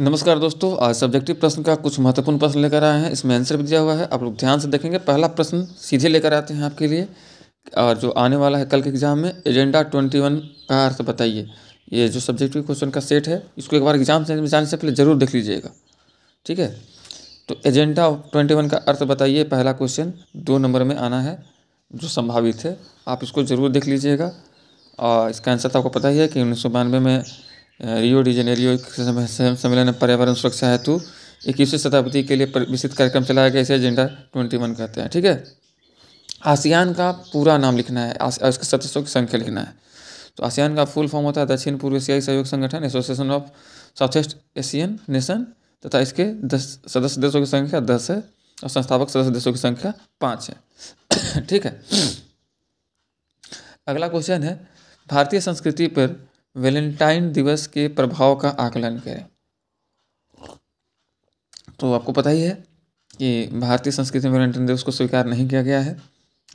नमस्कार दोस्तों आज सब्जेक्टिव प्रश्न का कुछ महत्वपूर्ण प्रश्न लेकर आए हैं इसमें आंसर भी दिया हुआ है आप लोग ध्यान से देखेंगे पहला प्रश्न सीधे लेकर आते हैं आपके लिए और जो आने वाला है कल के एग्जाम में एजेंडा ट्वेंटी वन का अर्थ बताइए ये जो सब्जेक्टिव क्वेश्चन का सेट है इसको एक बार एग्जाम से जाने से पहले जरूर देख लीजिएगा ठीक है तो एजेंडा ट्वेंटी वन का अर्थ बताइए पहला क्वेश्चन दो नंबर में आना है जो संभावित है आप इसको ज़रूर देख लीजिएगा और इसका आंसर तो आपको पता ही है कि उन्नीस सौ बानवे में रियो डिजेनेरियो सम्मेलन पर्यावरण सुरक्षा हेतु इक्कीसवीं शताब्दी के लिए विस्तृत कार्यक्रम चलाया गया इसे एजेंडा ट्वेंटी वन कहते हैं ठीक है आसियान का पूरा नाम लिखना है उसके सदस्यों की संख्या लिखना है तो आसियान का फुल फॉर्म होता है दक्षिण पूर्व एशियाई सहयोग संगठन association of south east Asian nation तथा इसके दस सदस्य देशों की संख्या दस है और संस्थापक सदस्य देशों की संख्या पाँच है ठीक है अगला क्वेश्चन है भारतीय संस्कृति पर वेलेंटाइन दिवस के प्रभाव का आकलन करें तो आपको पता ही है कि भारतीय संस्कृति में वैलेंटाइन दिवस को स्वीकार नहीं किया गया है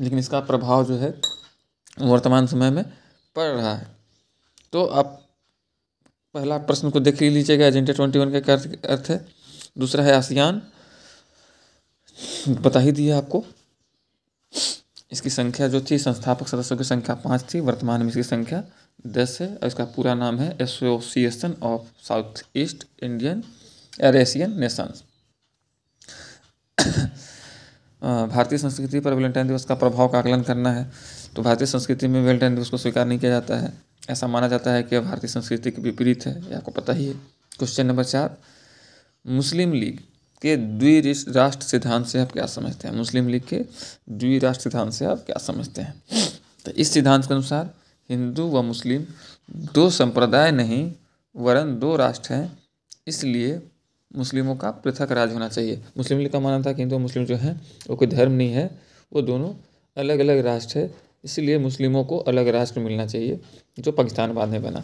लेकिन इसका प्रभाव जो है वर्तमान समय में पड़ रहा है तो आप पहला प्रश्न को देख लीजिएगा एजेंडा ट्वेंटी वन का अर्थ है दूसरा है आसियान बता ही दिया आपको इसकी संख्या जो थी संस्थापक सदस्यों की संख्या पाँच थी वर्तमान में इसकी संख्या देश है और इसका पूरा नाम है association of south east Indian Asian nations भारतीय संस्कृति पर वेलेंटाइन दिवस का प्रभाव का आकलन करना है तो भारतीय संस्कृति में वेलेंटाइन दिवस को स्वीकार नहीं किया जाता है ऐसा माना जाता है कि भारतीय संस्कृति के विपरीत है यह आपको पता ही है क्वेश्चन नंबर चार मुस्लिम लीग के द्विराष्ट्र सिद्धांत से आप क्या समझते हैं मुस्लिम लीग के द्विराष्ट्र सिद्धांत से आप क्या समझते हैं तो इस सिद्धांत के अनुसार हिंदू व मुस्लिम दो संप्रदाय नहीं वरन दो राष्ट्र हैं इसलिए मुस्लिमों का पृथक राज होना चाहिए मुस्लिम लीग का मानना था कि हिंदू मुस्लिम जो हैं वो कोई धर्म नहीं है वो दोनों अलग अलग राष्ट्र है इसलिए मुस्लिमों को अलग राष्ट्र मिलना चाहिए जो पाकिस्तान बाद में बना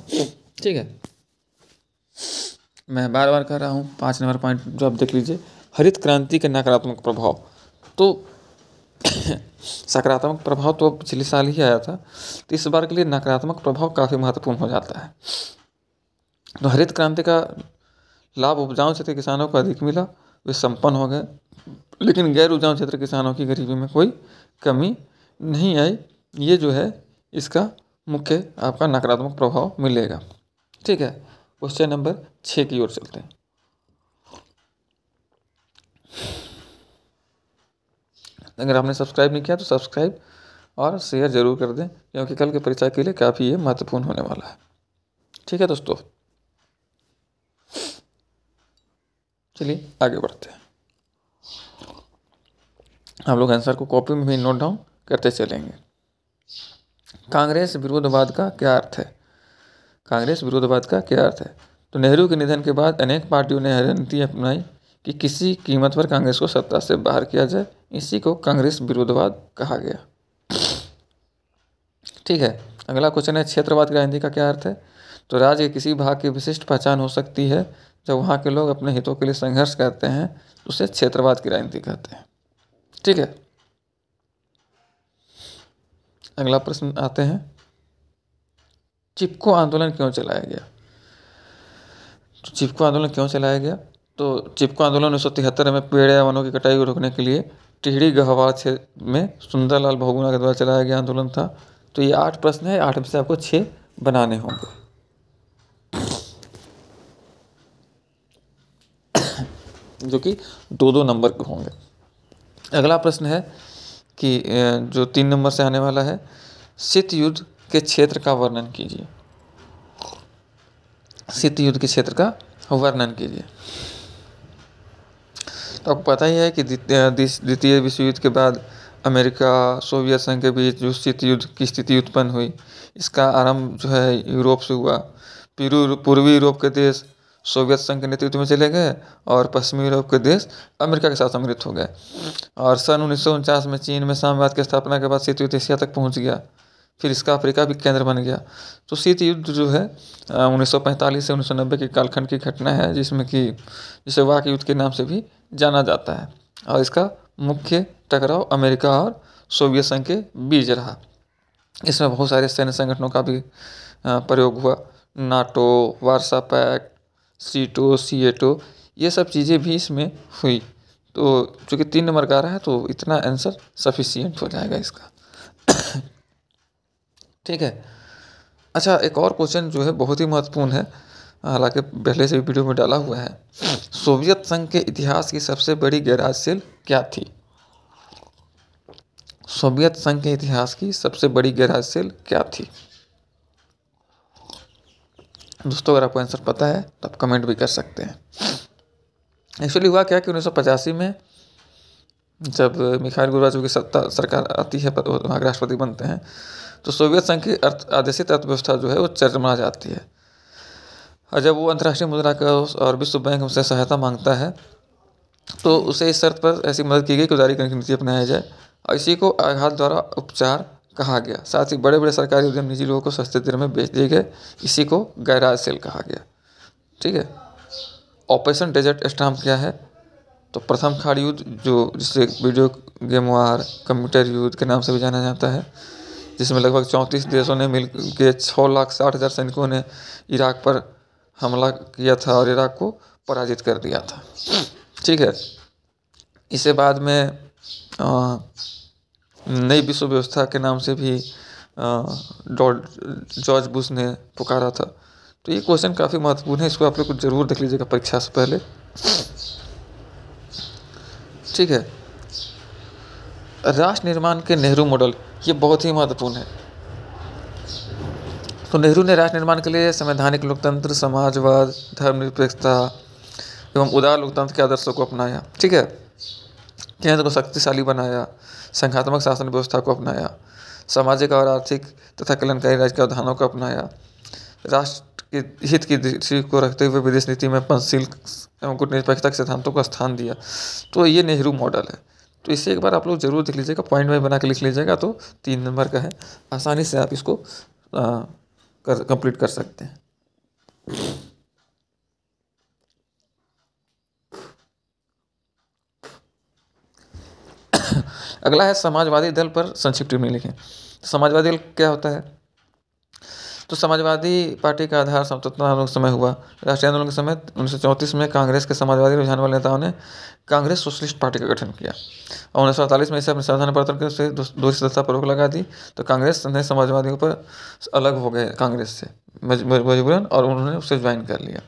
ठीक है मैं बार बार कह रहा हूँ पाँच नंबर पॉइंट जो आप देख लीजिए हरित क्रांति के नकारात्मक प्रभाव तो सकारात्मक प्रभाव तो पिछले साल ही आया था तो इस बार के लिए नकारात्मक प्रभाव काफ़ी महत्वपूर्ण हो जाता है तो हरित क्रांति का लाभ उपजाऊ क्षेत्र किसानों को अधिक मिला वे संपन्न हो गए लेकिन गैर उपजाऊ क्षेत्र किसानों की गरीबी में कोई कमी नहीं आई ये जो है इसका मुख्य आपका नकारात्मक प्रभाव मिलेगा ठीक है क्वेश्चन नंबर छः की ओर चलते हैं अगर आपने सब्सक्राइब नहीं किया तो सब्सक्राइब और शेयर ज़रूर कर दें क्योंकि कल के परीक्षा के लिए काफ़ी ये महत्वपूर्ण होने वाला है ठीक है दोस्तों चलिए आगे बढ़ते हैं हम लोग आंसर को कॉपी में भी नोट डाउन करते चलेंगे कांग्रेस विरोधवाद का क्या अर्थ है कांग्रेस विरोधवाद का क्या अर्थ है तो नेहरू के निधन के बाद अनेक पार्टियों ने रणनीति अपनाई कि किसी कीमत पर कांग्रेस को सत्ता से बाहर किया जाए इसी को कांग्रेस विरोधवाद कहा गया ठीक है अगला क्वेश्चन है क्षेत्रवाद राजनीति का क्या अर्थ है तो राज्य के किसी भाग की विशिष्ट पहचान हो सकती है जब वहाँ के लोग अपने हितों के लिए संघर्ष करते हैं उसे क्षेत्रवाद की राजनीति कहते हैं ठीक है अगला प्रश्न आते हैं चिपको आंदोलन क्यों चलाया गया तो चिपको आंदोलन क्यों चलाया गया तो चिपको आंदोलन उन्नीस में पेड़ या वनों की कटाई को रोकने के लिए टिहरी गहवा क्षेत्र में सुंदरलाल बहुगुणा के द्वारा चलाया गया आंदोलन था तो ये आठ प्रश्न है आठ में से आपको छः बनाने होंगे जो कि दो दो नंबर के होंगे अगला प्रश्न है कि जो तीन नंबर से आने वाला है शीत युद्ध के क्षेत्र का वर्णन कीजिए शीत युद्ध के क्षेत्र का वर्णन कीजिए तो आपको पता ही है कि द्वितीय विश्व युद्ध के बाद अमेरिका सोवियत संघ के बीच जो शीत युद्ध की स्थिति उत्पन्न हुई इसका आरंभ जो है यूरोप से हुआ पूर्वी यूरोप के देश सोवियत संघ के नेतृत्व में चले गए और पश्चिमी यूरोप के देश अमेरिका के साथ सम्मिलित हो गए और सन उन्नीस में चीन में साम्यवाद की स्थापना के बाद शीत युद्ध एशिया तक पहुँच गया फिर इसका अफ्रीका भी केंद्र बन गया तो शीत युद्ध जो है उन्नीस सौ पैंतालीस से उन्नीस सौ नब्बे के कालखंड की घटना है जिसमें कि जिसे वाक युद्ध के नाम से भी जाना जाता है और इसका मुख्य टकराव अमेरिका और सोवियत संघ के बीच रहा इसमें बहुत सारे सैन्य संगठनों का भी प्रयोग हुआ NATO Warsaw pact SEATO SEATO ये सब चीज़ें भी इसमें हुई तो चूँकि तीन नंबर का रहा है तो इतना आंसर सफिशियंट हो जाएगा इसका ठीक है अच्छा एक और क्वेश्चन जो है बहुत ही महत्वपूर्ण है हालांकि पहले से वीडियो में डाला हुआ है सोवियत संघ के इतिहास की सबसे बड़ी गैराज सेल क्या थी सोवियत संघ के इतिहास की सबसे बड़ी गैराज सेल क्या थी दोस्तों अगर आपको आंसर पता है तो आप कमेंट भी कर सकते हैं एक्चुअली हुआ क्या कि उन्नीस में जब मिखाइल गोर्बाचोव की सत्ता सरकार आती है वहाँ तो के राष्ट्रपति बनते हैं तो सोवियत संघ की अर्थ आदेशित अर्थव्यवस्था जो है वो चरचमा जाती है और जब वो अंतर्राष्ट्रीय मुद्रा का और विश्व बैंक उनसे सहायता मांगता है तो उसे इस शर्त पर ऐसी मदद की गई कि उदारीकरण की नीति अपनाया जाए और इसी को आघात द्वारा उपचार कहा गया साथ ही बड़े बड़े सरकारी उद्यम निजी लोगों को सस्ते दर में बेच दिए गए इसी को गैराज सेल कहा गया ठीक है ऑपरेशन डेजर्ट स्टाम्प क्या है तो प्रथम खाड़ युद्ध जो जिसे वीडियो गेम वार कंप्यूटर युद्ध के नाम से भी जाना जाता है जिसमें लगभग चौंतीस देशों ने मिल के छः लाख साठ हज़ार सैनिकों ने इराक पर हमला किया था और इराक को पराजित कर दिया था ठीक है इसे बाद में नई विश्व व्यवस्था के नाम से भी जॉर्ज बुश ने पुकारा था तो ये क्वेश्चन काफ़ी महत्वपूर्ण है इसको आप लोग को जरूर देख लीजिएगा परीक्षा से पहले ठीक है राष्ट्र निर्माण के नेहरू मॉडल ये बहुत ही महत्वपूर्ण है तो नेहरू ने राष्ट्र निर्माण के लिए संवैधानिक लोकतंत्र समाजवाद धर्मनिरपेक्षता एवं उदार लोकतंत्र के आदर्शों को अपनाया ठीक है केंद्र को शक्तिशाली बनाया संघात्मक शासन व्यवस्था को अपनाया सामाजिक और आर्थिक तथा कल्याणकारी राज्य के अवधानों को अपनाया राष्ट्र के हित की दृष्टि को रखते हुए विदेश नीति में पंचशील एवं गुटनिरपेक्षता के सिद्धांतों का स्थान दिया तो ये नेहरू मॉडल है तो इसे एक बार आप लोग जरूर देख लीजिएगा पॉइंट वाइज बना के लिख लीजिएगा तो तीन नंबर का है आसानी से आप इसको आ, कर कंप्लीट कर सकते हैं अगला है समाजवादी दल पर संक्षिप्त में लिखें समाजवादी दल क्या होता है तो समाजवादी पार्टी का आधार स्वतंत्रता आंदोलन समय हुआ राष्ट्रीय आंदोलन के समय उन्नीस सौ चौंतीस में कांग्रेस के समाजवादी रुझान वाले नेताओं ने कांग्रेस सोशलिस्ट पार्टी का गठन किया और उन्नीस सौ अड़तालीस में इसे अपने संविधान परिवर्तन से दूसरी सदस्यता पर रोक लगा दी तो कांग्रेस ने समाजवादियों पर अलग हो गए कांग्रेस से मजबूरन और उन्होंने उसे ज्वाइन कर लिया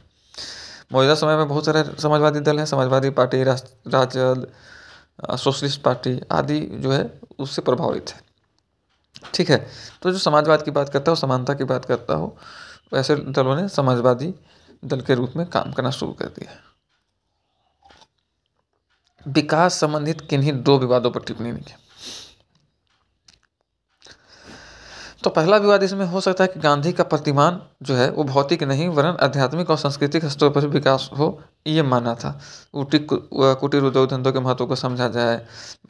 मौजूदा समय में बहुत सारे समाजवादी दल हैं Samajwadi party Rajad socialist party आदि जो है उससे प्रभावित है ठीक है तो जो समाजवाद की बात करता हो समानता की बात करता हो ऐसे दलों ने समाजवादी दल के रूप में काम करना शुरू कर दिया विकास संबंधित किन्हीं दो विवादों पर टिप्पणी लिखी तो पहला विवाद इसमें हो सकता है कि गांधी का प्रतिमान जो है वो भौतिक नहीं वरन आध्यात्मिक और सांस्कृतिक स्तर पर विकास हो ये माना था कुटीर उद्योग धंधों के महत्व को समझा जाए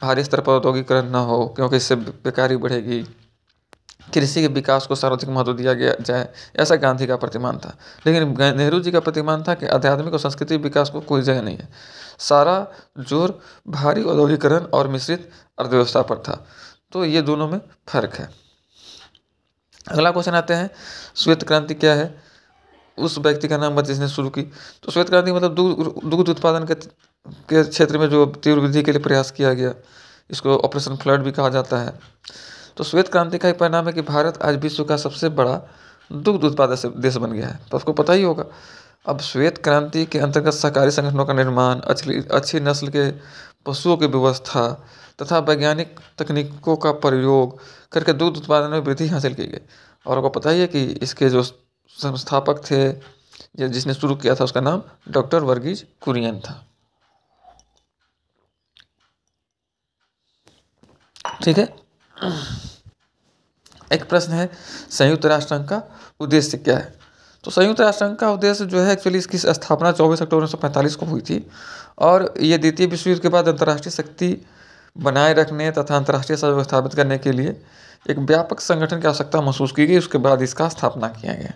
भारी स्तर पर औद्योगिकरण न हो क्योंकि इससे बेकारी बढ़ेगी कृषि के विकास को सर्वाधिक महत्व दिया गया जाए ऐसा गांधी का प्रतिमान था लेकिन नेहरू जी का प्रतिमान था कि आध्यात्मिक और सांस्कृतिक विकास को कोई जगह नहीं है सारा जोर भारी औद्योगिकरण और मिश्रित अर्थव्यवस्था पर था तो ये दोनों में फर्क है अगला क्वेश्चन आते हैं श्वेत क्रांति क्या है उस व्यक्ति का नाम बता जिसने शुरू की तो श्वेत क्रांति मतलब दूध उत्पादन के के क्षेत्र में जो तीव्र वृद्धि के लिए प्रयास किया गया इसको ऑपरेशन फ्लड भी कहा जाता है तो श्वेत क्रांति का ही परिणाम है कि भारत आज विश्व का सबसे बड़ा दुग्ध उत्पादक देश बन गया है तो आपको पता ही होगा अब श्वेत क्रांति के अंतर्गत सहकारी संगठनों का निर्माण अच्छी अच्छी नस्ल के पशुओं की व्यवस्था तथा वैज्ञानिक तकनीकों का प्रयोग करके दुग्ध उत्पादन में वृद्धि हासिल की गई और आपको पता ही है कि इसके जो संस्थापक थे जिसने शुरू किया था उसका नाम डॉक्टर वर्गीज कुरियन था ठीक है एक प्रश्न है संयुक्त राष्ट्र संघ का उद्देश्य क्या है तो संयुक्त राष्ट्र संघ का उद्देश्य जो है एक्चुअली इसकी स्थापना चौबीस अक्टूबर उन्नीस सौ पैंतालीस को हुई थी और ये द्वितीय विश्व युद्ध के बाद अंतर्राष्ट्रीय शक्ति बनाए रखने तथा अंतर्राष्ट्रीय सहयोग स्थापित करने के लिए एक व्यापक संगठन की आवश्यकता महसूस की गई उसके बाद इसका स्थापना किया गया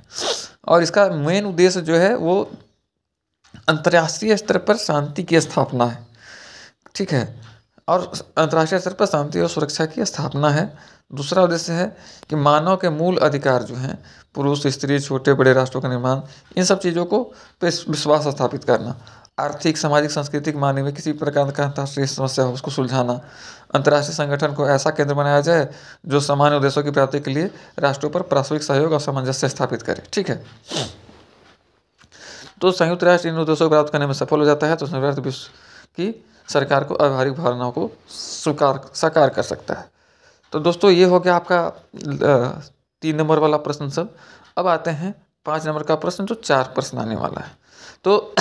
और इसका मेन उद्देश्य जो है वो अंतर्राष्ट्रीय स्तर पर शांति की स्थापना है ठीक है और अंतर्राष्ट्रीय स्तर पर शांति और सुरक्षा की स्थापना है दूसरा उद्देश्य है कि मानव के मूल अधिकार जो हैं पुरुष स्त्री छोटे बड़े राष्ट्रों का निर्माण इन सब चीज़ों को विश्वास स्थापित करना आर्थिक सामाजिक सांस्कृतिक में किसी प्रकार का अंतर्राष्ट्रीय समस्या हो उसको सुलझाना अंतर्राष्ट्रीय संगठन को ऐसा केंद्र बनाया जाए जो सामान्य उद्देश्यों की प्राप्ति के लिए राष्ट्रों पर पारस्परिक सहयोग और सामंजस्य स्थापित करे ठीक है तो संयुक्त राष्ट्र इन उद्देश्यों को प्राप्त करने में सफल हो जाता है तो संयुक्त राष्ट्र विश्व की सरकार को आभारिक भावनाओं को स्वीकार साकार कर सकता है तो दोस्तों ये हो गया आपका तीन नंबर वाला प्रश्न सब अब आते हैं पाँच नंबर का प्रश्न जो चार प्रश्न आने वाला है तो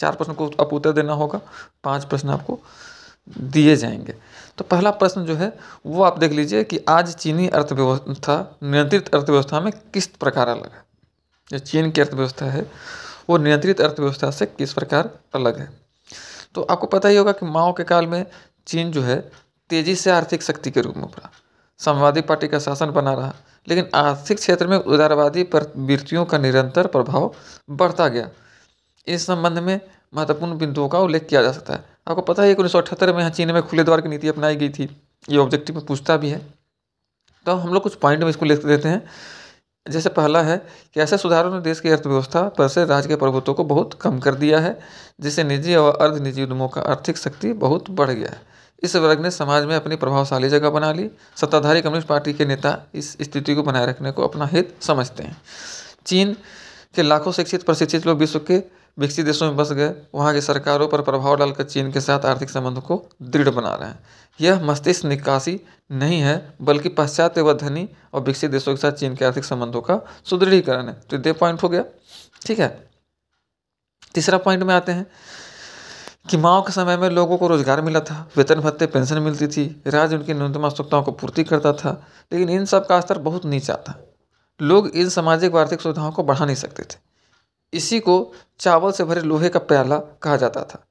चार प्रश्न को आप उत्तर देना होगा पांच प्रश्न आपको दिए जाएंगे तो पहला प्रश्न जो है वो आप देख लीजिए कि आज चीनी अर्थव्यवस्था नियंत्रित अर्थव्यवस्था में किस प्रकार अलग है जो चीन की अर्थव्यवस्था है वो नियंत्रित अर्थव्यवस्था से किस प्रकार अलग है तो आपको पता ही होगा कि माओ के काल में चीन जो है तेजी से आर्थिक शक्ति के रूप में उभरा समाजवादी पार्टी का शासन बना रहा लेकिन आर्थिक क्षेत्र में उदारवादी प्रवृत्तियों का निरंतर प्रभाव बढ़ता गया इस संबंध में महत्वपूर्ण बिंदुओं का उल्लेख किया जा सकता है आपको पता है उन्नीस सौ अठहत्तर में यहाँ चीन में खुले द्वार की नीति अपनाई गई थी ये ऑब्जेक्टिव में पूछता भी है तो हम लोग कुछ पॉइंट में इसको लिख देते हैं जैसे पहला है कि ऐसे सुधारों ने देश की अर्थव्यवस्था पर से राज्य के प्रभुत्व को बहुत कम कर दिया है जिससे निजी और अर्ध निजी उद्यमों का आर्थिक शक्ति बहुत बढ़ गया है इस वर्ग ने समाज में अपनी प्रभावशाली जगह बना ली सत्ताधारी कम्युनिस्ट पार्टी के नेता इस स्थिति को बनाए रखने को अपना हित समझते हैं चीन के लाखों शिक्षित प्रशिक्षित लोग विश्व के विकसित देशों में बस गए वहाँ की सरकारों पर प्रभाव डालकर चीन के साथ आर्थिक संबंधों को दृढ़ बना रहे हैं यह मस्तिष्क निकासी नहीं है बल्कि पाश्चात्य व धनी और विकसित देशों के साथ चीन के आर्थिक संबंधों का सुदृढ़ीकरण है तो दे पॉइंट हो गया ठीक है तीसरा पॉइंट में आते हैं कि माओ के समय में लोगों को रोजगार मिला था वेतन भत्ते पेंशन मिलती थी राज्य उनकी न्यूनतम आवश्यकताओं को पूर्ति करता था लेकिन इन सब का स्तर बहुत नीचा था लोग इन सामाजिक व आर्थिक सुविधाओं को बढ़ा नहीं सकते थे इसी को चावल से भरे लोहे का प्याला कहा जाता था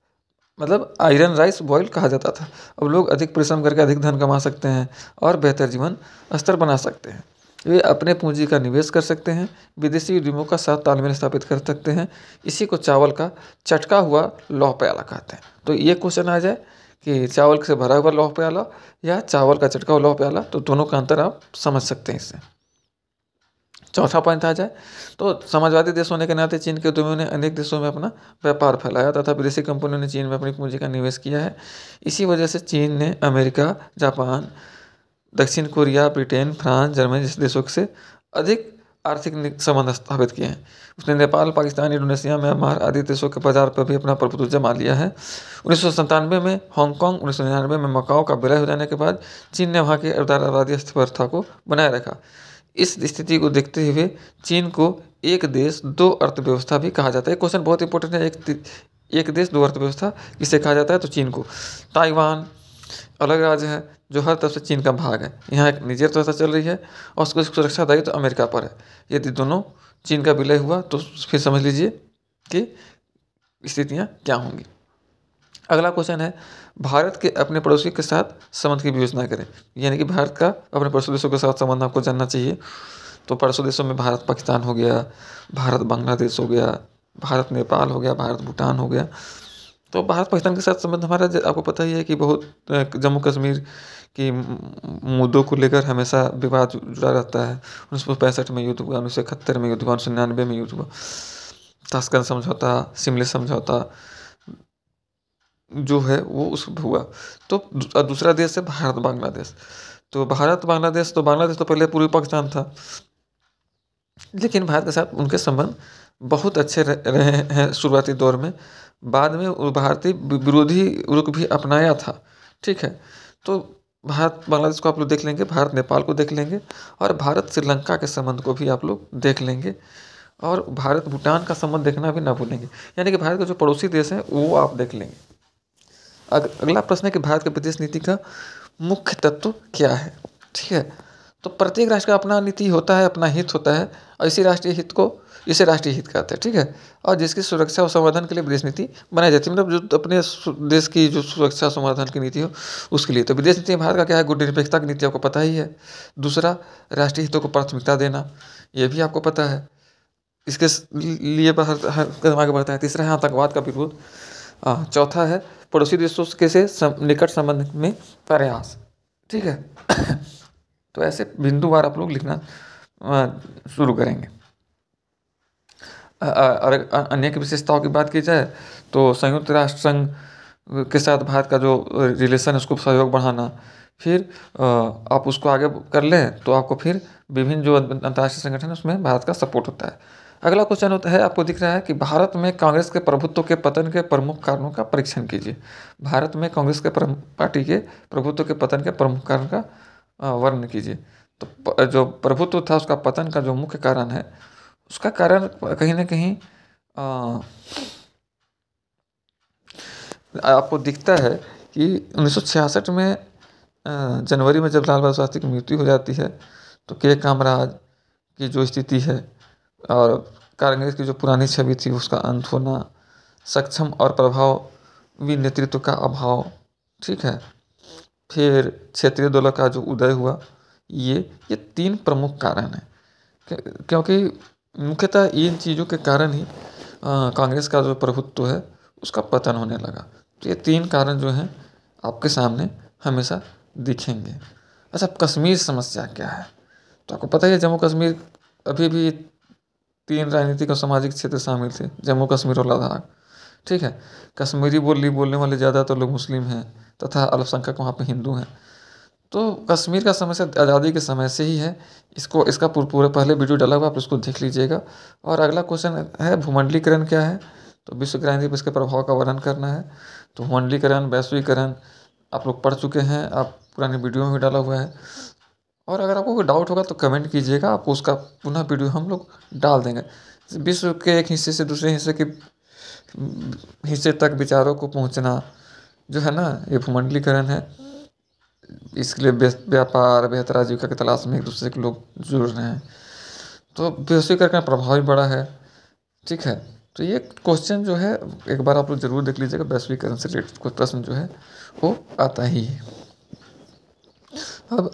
मतलब आयरन राइस बॉयल कहा जाता था अब लोग अधिक परिश्रम करके अधिक धन कमा सकते हैं और बेहतर जीवन स्तर बना सकते हैं वे अपने पूंजी का निवेश कर सकते हैं विदेशी उद्यमों का साथ तालमेल स्थापित कर सकते हैं इसी को चावल का चटका हुआ लौह प्याला कहते हैं तो ये क्वेश्चन आ जाए कि चावल से भरा हुआ लौह प्याला या चावल का चटका हुआ लौह प्याला तो दोनों का अंतर आप समझ सकते हैं इससे चौथा पॉइंट आ जाए तो समाजवादी देश होने के नाते चीन के उद्यमियों ने अनेक देशों में अपना व्यापार फैलाया तथा विदेशी कंपनियों ने चीन में अपनी पूंजी का निवेश किया है इसी वजह से चीन ने अमेरिका जापान दक्षिण कोरिया ब्रिटेन फ्रांस जर्मनी जैसे देशों से अधिक आर्थिक संबंध स्थापित किए हैं उसने नेपाल पाकिस्तान इंडोनेशिया म्यांमार आदि देशों के बाजार पर भी अपना प्रभुत्व जमा लिया है उन्नीस सौ में हांगकांग उन्नीस सौ निन्यानवे में मकाओ का विलय हो जाने के बाद चीन ने वहाँ की उदारवादी अर्थव्यवस्था को बनाए रखा इस स्थिति को देखते हुए चीन को एक देश दो अर्थव्यवस्था भी कहा जाता है क्वेश्चन बहुत इंपॉर्टेंट है एक एक देश दो अर्थव्यवस्था किसे कहा जाता है तो चीन को ताइवान अलग राज्य है जो हर तरफ से चीन का भाग है यहाँ एक निजी अर्थव्यवस्था चल रही है और उसको सुरक्षा दायित्व तो अमेरिका पर है यदि दोनों चीन का विलय हुआ तो फिर समझ लीजिए कि स्थितियाँ क्या होंगी अगला क्वेश्चन है भारत के अपने पड़ोसी के साथ संबंध की विवेचना करें यानी कि भारत का अपने पड़ोसी देशों के साथ संबंध आपको जानना चाहिए तो पड़ोसी देशों में भारत पाकिस्तान हो गया भारत बांग्लादेश हो गया भारत नेपाल हो गया भारत भूटान हो गया तो भारत पाकिस्तान के साथ संबंध हमारा आपको पता ही है कि बहुत जम्मू कश्मीर के मुद्दों को लेकर हमेशा विवाद जुड़ा रहता है उन्नीस सौ पैंसठ में युद्ध हुआ उन्नीस सौ इकहत्तर में युद्ध हुआ उन्नीस सौ निन्यानवे में युद्ध हुआ तस्कर समझौता सिमले समझौता जो है वो उस हुआ तो दूसरा देश है भारत बांग्लादेश तो भारत बांग्लादेश तो बांग्लादेश तो पहले पूर्वी पाकिस्तान था लेकिन भारत के साथ उनके संबंध बहुत अच्छे रहे हैं शुरुआती दौर में बाद में भारतीय विरोधी रुख भी अपनाया था ठीक है तो भारत बांग्लादेश को आप लोग देख लेंगे भारत नेपाल को देख लेंगे और भारत श्रीलंका के संबंध को भी आप लोग देख लेंगे और भारत भूटान का संबंध देखना भी ना भूलेंगे यानी कि भारत का जो पड़ोसी देश हैं वो आप देख लेंगे अग अगला प्रश्न है कि भारत की विदेश नीति का मुख्य तत्व क्या है ठीक है तो प्रत्येक राष्ट्र का अपना नीति होता है अपना हित होता है और इसी राष्ट्रीय हित को इसे राष्ट्रीय हित कहते हैं ठीक है और जिसकी सुरक्षा और समाधान के लिए विदेश नीति बनाई जाती है मतलब जो अपने देश की जो सुरक्षा समाधान की नीति हो उसके लिए तो विदेश नीति भारत का क्या है गुड निरपेक्षता की नीति आपको पता ही है दूसरा राष्ट्रीय हितों को प्राथमिकता देना ये भी आपको पता है इसके लिए हर कदम आगे बढ़ता है तीसरा है आतंकवाद का विरोध चौथा है पड़ोसी देशों के से निकट संबंध में प्रयास ठीक है तो ऐसे बिंदुवार आप लोग लिखना शुरू करेंगे अगर अन्य की विशेषताओं की बात की जाए तो संयुक्त राष्ट्र संघ के साथ भारत का जो रिलेशन है उसको सहयोग बढ़ाना फिर आप उसको आगे कर लें तो आपको फिर विभिन्न जो अंतर्राष्ट्रीय संगठन है उसमें भारत का सपोर्ट होता है अगला क्वेश्चन होता है आपको दिख रहा है कि भारत में कांग्रेस के प्रभुत्व के पतन के प्रमुख कारणों का परीक्षण कीजिए भारत में कांग्रेस के पार्टी के प्रभुत्व के पतन के प्रमुख कारण का वर्णन कीजिए तो जो प्रभुत्व था उसका पतन का जो मुख्य कारण है उसका कारण कहीं ना कहीं आपको दिखता है कि उन्नीस में जनवरी में जब लाल बहादुर शास्त्री की मृत्यु हो जाती है तो के कामराज की जो स्थिति है और कांग्रेस की जो पुरानी छवि थी उसका अंत होना सक्षम और प्रभाव भी नेतृत्व का अभाव ठीक है फिर क्षेत्रीय दलों का जो उदय हुआ ये ये तीन प्रमुख कारण हैं क्योंकि मुख्यतः इन चीज़ों के कारण ही कांग्रेस का जो प्रभुत्व है उसका पतन होने लगा तो ये तीन कारण जो हैं आपके सामने हमेशा दिखेंगे अच्छा कश्मीर समस्या क्या है तो आपको पता ही है जम्मू कश्मीर अभी भी तीन राजनीतिक और सामाजिक क्षेत्र शामिल थे जम्मू कश्मीर और लद्दाख ठीक है कश्मीरी बोली बोलने वाले ज़्यादातर लोग मुस्लिम हैं तथा अल्पसंख्यक वहाँ पर हिंदू हैं तो कश्मीर का समस्या आज़ादी के समय से ही है इसको इसका पूरा पहले वीडियो डाला हुआ आप उसको देख लीजिएगा और अगला क्वेश्चन है भूमंडलीकरण क्या है तो विश्व क्रांति पर इसके प्रभाव का वर्णन करना है तो भूमंडलीकरण वैश्वीकरण आप लोग पढ़ चुके हैं आप पुराने वीडियो में भी डाला हुआ है और अगर आपको कोई डाउट होगा तो कमेंट कीजिएगा आपको उसका पुनः वीडियो हम लोग डाल देंगे विश्व के एक हिस्से से दूसरे हिस्से के हिस्से तक विचारों को पहुंचना जो है ना ये भूमंडलीकरण है इसके लिए व्यापार बेहतर आजीविका की तलाश में एक दूसरे के लोग जुड़ रहे हैं तो वैश्वीकरण का प्रभाव भी बड़ा है ठीक है तो ये क्वेश्चन जो है एक बार आप लोग जरूर देख लीजिएगा वैश्वीकरण से रिलेटेड कोई प्रश्न जो है वो आता ही है अब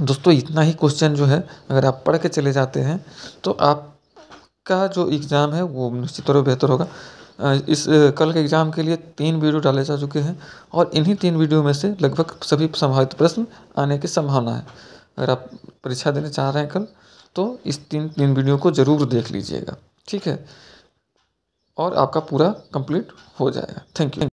दोस्तों इतना ही क्वेश्चन जो है अगर आप पढ़ के चले जाते हैं तो आपका जो एग्ज़ाम है वो निश्चित तौर पर बेहतर होगा इस कल के एग्ज़ाम के लिए तीन वीडियो डाले जा चुके हैं और इन्हीं तीन वीडियो में से लगभग सभी संभावित प्रश्न आने की संभावना है अगर आप परीक्षा देने चाह रहे हैं कल तो इस तीन तीन वीडियो को ज़रूर देख लीजिएगा ठीक है और आपका पूरा कंप्लीट हो जाएगा थैंक यू